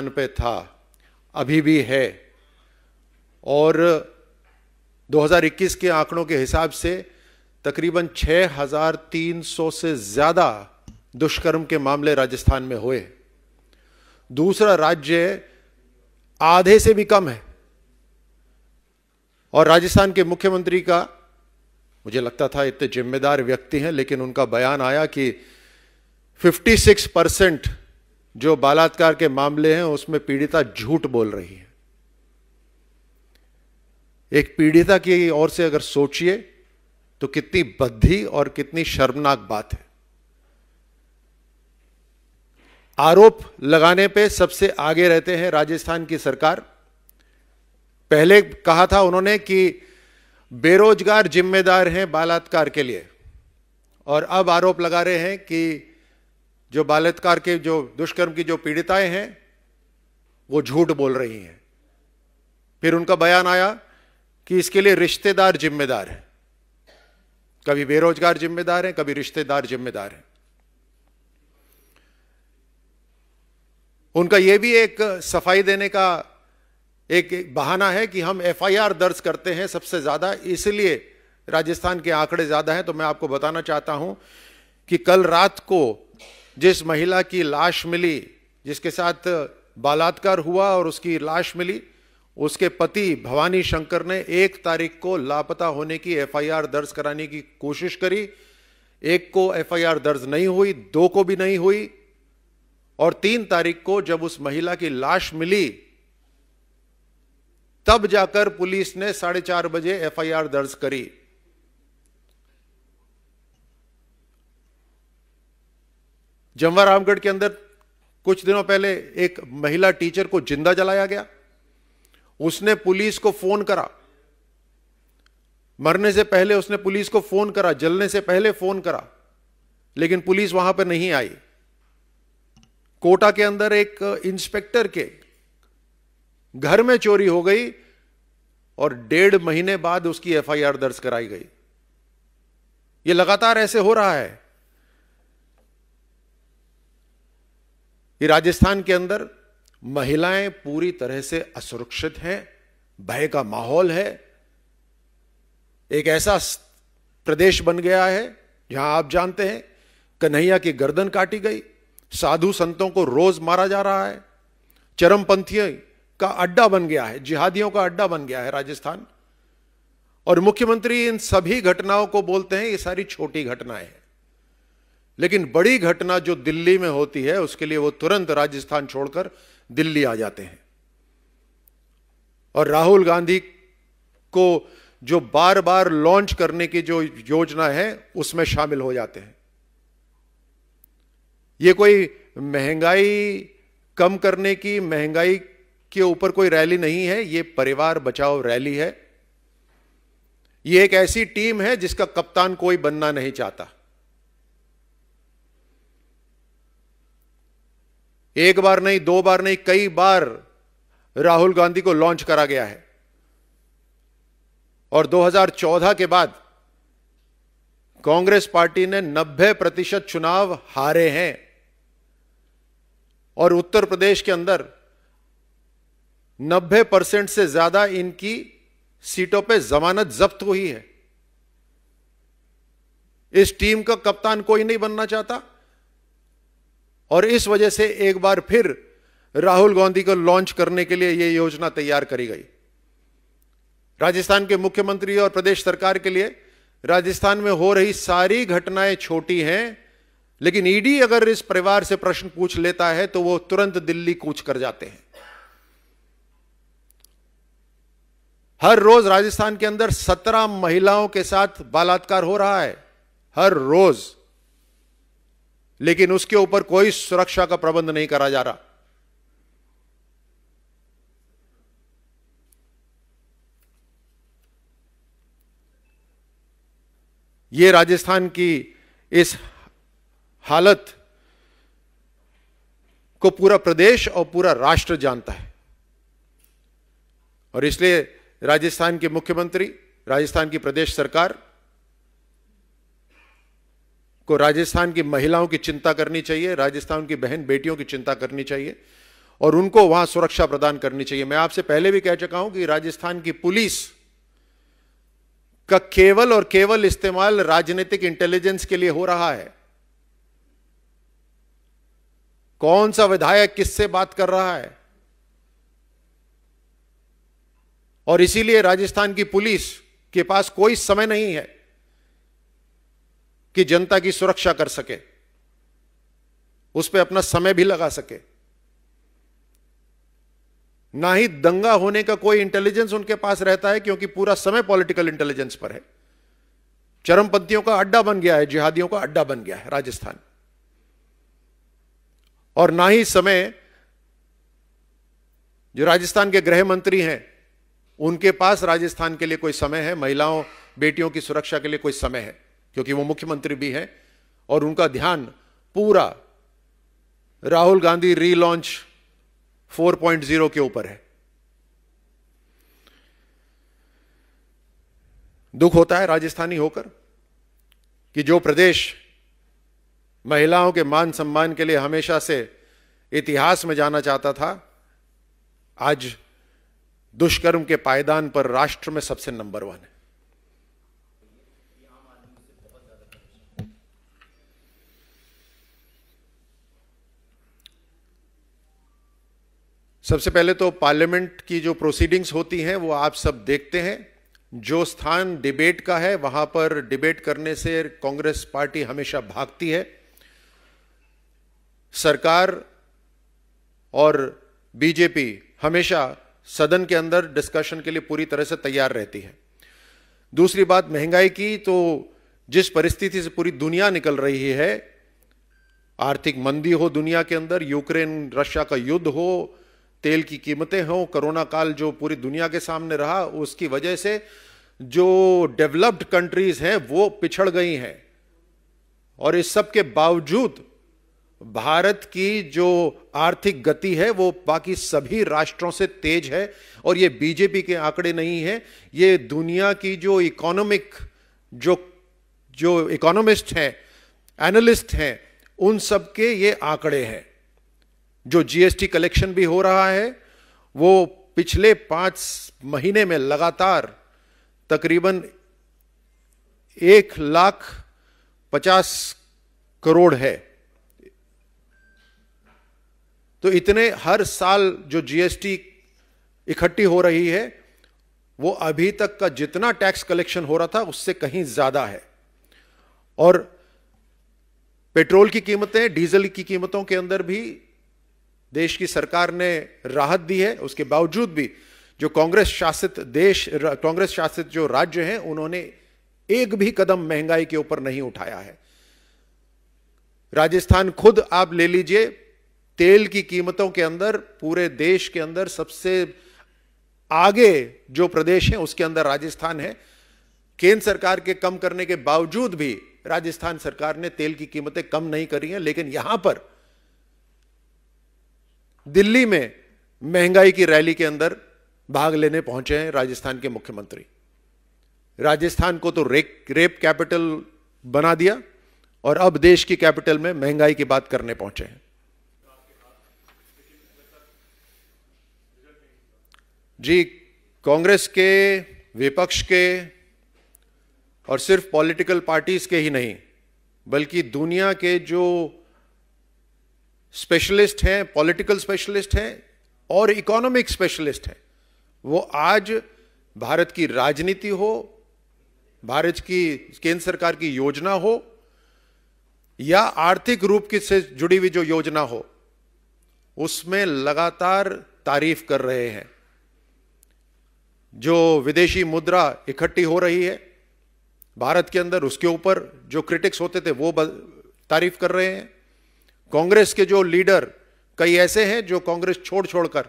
स्थान पे था अभी भी है और 2021 के आंकड़ों के हिसाब से तकरीबन 6,300 से ज़्यादा दुष्कर्म के मामले राजस्थान में हुए दूसरा राज्य आधे से भी कम है और राजस्थान के मुख्यमंत्री का मुझे लगता था इतने जिम्मेदार व्यक्ति हैं लेकिन उनका बयान आया कि 56 परसेंट जो बलात्कार के मामले हैं उसमें पीड़िता झूठ बोल रही है एक पीड़िता की ओर से अगर सोचिए तो कितनी बद्धी और कितनी शर्मनाक बात है आरोप लगाने पे सबसे आगे रहते हैं राजस्थान की सरकार पहले कहा था उन्होंने कि बेरोजगार जिम्मेदार हैं बलात्कार के लिए और अब आरोप लगा रहे हैं कि जो बालात्कार के जो दुष्कर्म की जो पीड़िताएं हैं वो झूठ बोल रही हैं फिर उनका बयान आया कि इसके लिए रिश्तेदार जिम्मेदार हैं कभी बेरोजगार जिम्मेदार हैं कभी रिश्तेदार जिम्मेदार हैं उनका यह भी एक सफाई देने का एक बहाना है कि हम एफआईआर दर्ज करते हैं सबसे ज़्यादा इसलिए राजस्थान के आंकड़े ज़्यादा हैं तो मैं आपको बताना चाहता हूं कि कल रात को जिस महिला की लाश मिली जिसके साथ बलात्कार हुआ और उसकी लाश मिली उसके पति भवानी शंकर ने एक तारीख को लापता होने की एफआईआर दर्ज कराने की कोशिश करी एक को एफआईआर दर्ज नहीं हुई दो को भी नहीं हुई और तीन तारीख को जब उस महिला की लाश मिली तब जाकर पुलिस ने साढ़े चार बजे एफआईआर दर्ज करी जमवा रामगढ़ के अंदर कुछ दिनों पहले एक महिला टीचर को जिंदा जलाया गया उसने पुलिस को फोन करा मरने से पहले उसने पुलिस को फोन करा जलने से पहले फोन करा लेकिन पुलिस वहां पर नहीं आई कोटा के अंदर एक इंस्पेक्टर के घर में चोरी हो गई और डेढ़ महीने बाद उसकी एफआईआर दर्ज कराई गई यह लगातार ऐसे हो रहा है ये राजस्थान के अंदर महिलाएं पूरी तरह से असुरक्षित हैं भय का माहौल है एक ऐसा प्रदेश बन गया है जहां आप जानते हैं कन्हैया की गर्दन काटी गई साधु संतों को रोज मारा जा रहा है चरमपंथियों का अड्डा बन गया है जिहादियों का अड्डा बन गया है राजस्थान और मुख्यमंत्री इन सभी घटनाओं को बोलते हैं ये सारी छोटी घटनाएं हैं लेकिन बड़ी घटना जो दिल्ली में होती है उसके लिए वो तुरंत राजस्थान छोड़कर दिल्ली आ जाते हैं और राहुल गांधी को जो बार बार लॉन्च करने की जो योजना है उसमें शामिल हो जाते हैं ये कोई महंगाई कम करने की महंगाई के ऊपर कोई रैली नहीं है ये परिवार बचाओ रैली है ये एक ऐसी टीम है जिसका कप्तान कोई बनना नहीं चाहता एक बार नहीं दो बार नहीं कई बार राहुल गांधी को लॉन्च करा गया है और 2014 के बाद कांग्रेस पार्टी ने 90 प्रतिशत चुनाव हारे हैं और उत्तर प्रदेश के अंदर 90 परसेंट से ज्यादा इनकी सीटों पे जमानत जब्त हुई है इस टीम का कप्तान कोई नहीं बनना चाहता और इस वजह से एक बार फिर राहुल गांधी को लॉन्च करने के लिए यह योजना तैयार करी गई राजस्थान के मुख्यमंत्री और प्रदेश सरकार के लिए राजस्थान में हो रही सारी घटनाएं छोटी हैं लेकिन ईडी e अगर इस परिवार से प्रश्न पूछ लेता है तो वो तुरंत दिल्ली कूच कर जाते हैं हर रोज राजस्थान के अंदर सत्रह महिलाओं के साथ बलात्कार हो रहा है हर रोज लेकिन उसके ऊपर कोई सुरक्षा का प्रबंध नहीं करा जा रहा ये राजस्थान की इस हालत को पूरा प्रदेश और पूरा राष्ट्र जानता है और इसलिए राजस्थान के मुख्यमंत्री राजस्थान की प्रदेश सरकार को राजस्थान की महिलाओं की चिंता करनी चाहिए राजस्थान की बहन बेटियों की चिंता करनी चाहिए और उनको वहां सुरक्षा प्रदान करनी चाहिए मैं आपसे पहले भी कह चुका हूं कि राजस्थान की पुलिस का केवल और केवल इस्तेमाल राजनीतिक इंटेलिजेंस के लिए हो रहा है कौन सा विधायक किससे बात कर रहा है और इसीलिए राजस्थान की पुलिस के पास कोई समय नहीं है कि जनता की सुरक्षा कर सके उस पर अपना समय भी लगा सके ना ही दंगा होने का कोई इंटेलिजेंस उनके पास रहता है क्योंकि पूरा समय पॉलिटिकल इंटेलिजेंस पर है चरमपंथियों का अड्डा बन गया है जिहादियों का अड्डा बन गया है राजस्थान और ना ही समय जो राजस्थान के गृह मंत्री हैं उनके पास राजस्थान के लिए कोई समय है महिलाओं बेटियों की सुरक्षा के लिए कोई समय है क्योंकि वो मुख्यमंत्री भी हैं और उनका ध्यान पूरा राहुल गांधी रीलॉन्च 4.0 के ऊपर है दुख होता है राजस्थानी होकर कि जो प्रदेश महिलाओं के मान सम्मान के लिए हमेशा से इतिहास में जाना चाहता था आज दुष्कर्म के पायदान पर राष्ट्र में सबसे नंबर वन है सबसे पहले तो पार्लियामेंट की जो प्रोसीडिंग्स होती हैं वो आप सब देखते हैं जो स्थान डिबेट का है वहां पर डिबेट करने से कांग्रेस पार्टी हमेशा भागती है सरकार और बीजेपी हमेशा सदन के अंदर डिस्कशन के लिए पूरी तरह से तैयार रहती है दूसरी बात महंगाई की तो जिस परिस्थिति से पूरी दुनिया निकल रही है आर्थिक मंदी हो दुनिया के अंदर यूक्रेन रशिया का युद्ध हो तेल की कीमतें हों कोरोना काल जो पूरी दुनिया के सामने रहा उसकी वजह से जो डेवलप्ड कंट्रीज हैं वो पिछड़ गई हैं और इस सब के बावजूद भारत की जो आर्थिक गति है वो बाकी सभी राष्ट्रों से तेज है और ये बीजेपी के आंकड़े नहीं है ये दुनिया की जो इकोनॉमिक जो जो इकोनॉमिस्ट हैं एनालिस्ट हैं उन सब के ये आंकड़े हैं जो जीएसटी कलेक्शन भी हो रहा है वो पिछले पांच महीने में लगातार तकरीबन एक लाख पचास करोड़ है तो इतने हर साल जो जीएसटी इकट्ठी हो रही है वो अभी तक का जितना टैक्स कलेक्शन हो रहा था उससे कहीं ज्यादा है और पेट्रोल की कीमतें डीजल की कीमतों के अंदर भी देश की सरकार ने राहत दी है उसके बावजूद भी जो कांग्रेस शासित देश कांग्रेस शासित जो राज्य हैं उन्होंने एक भी कदम महंगाई के ऊपर नहीं उठाया है राजस्थान खुद आप ले लीजिए तेल की कीमतों के अंदर पूरे देश के अंदर सबसे आगे जो प्रदेश है उसके अंदर राजस्थान है केंद्र सरकार के कम करने के बावजूद भी राजस्थान सरकार ने तेल की कीमतें कम नहीं करी हैं लेकिन यहां पर दिल्ली में महंगाई की रैली के अंदर भाग लेने पहुंचे हैं राजस्थान के मुख्यमंत्री राजस्थान को तो रेप रेप कैपिटल बना दिया और अब देश की कैपिटल में महंगाई की बात करने पहुंचे हैं जी कांग्रेस के विपक्ष के और सिर्फ पॉलिटिकल पार्टीज के ही नहीं बल्कि दुनिया के जो स्पेशलिस्ट हैं पॉलिटिकल स्पेशलिस्ट हैं और इकोनॉमिक स्पेशलिस्ट हैं वो आज भारत की राजनीति हो भारत की केंद्र सरकार की योजना हो या आर्थिक रूप की से जुड़ी हुई जो योजना हो उसमें लगातार तारीफ कर रहे हैं जो विदेशी मुद्रा इकट्ठी हो रही है भारत के अंदर उसके ऊपर जो क्रिटिक्स होते थे वो तारीफ कर रहे हैं कांग्रेस के जो लीडर कई ऐसे हैं जो कांग्रेस छोड़ छोड़कर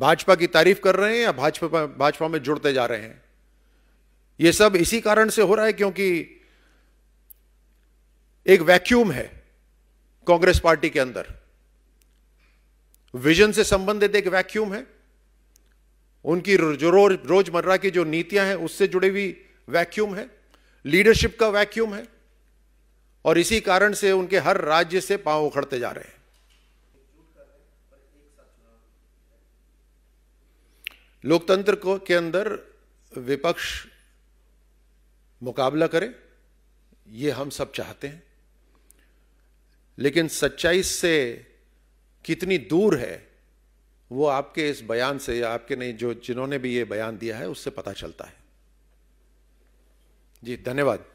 भाजपा की तारीफ कर रहे हैं या भाजपा भाजपा में जुड़ते जा रहे हैं यह सब इसी कारण से हो रहा है क्योंकि एक वैक्यूम है कांग्रेस पार्टी के अंदर विजन से संबंधित एक वैक्यूम है उनकी जो रोज रोजमर्रा की जो नीतियां हैं उससे जुड़ी हुई वैक्यूम है लीडरशिप का वैक्यूम है और इसी कारण से उनके हर राज्य से पांव उखड़ते जा रहे हैं लोकतंत्र को के अंदर विपक्ष मुकाबला करे ये हम सब चाहते हैं लेकिन सच्चाई से कितनी दूर है वो आपके इस बयान से या आपके नहीं जो जिन्होंने भी ये बयान दिया है उससे पता चलता है जी धन्यवाद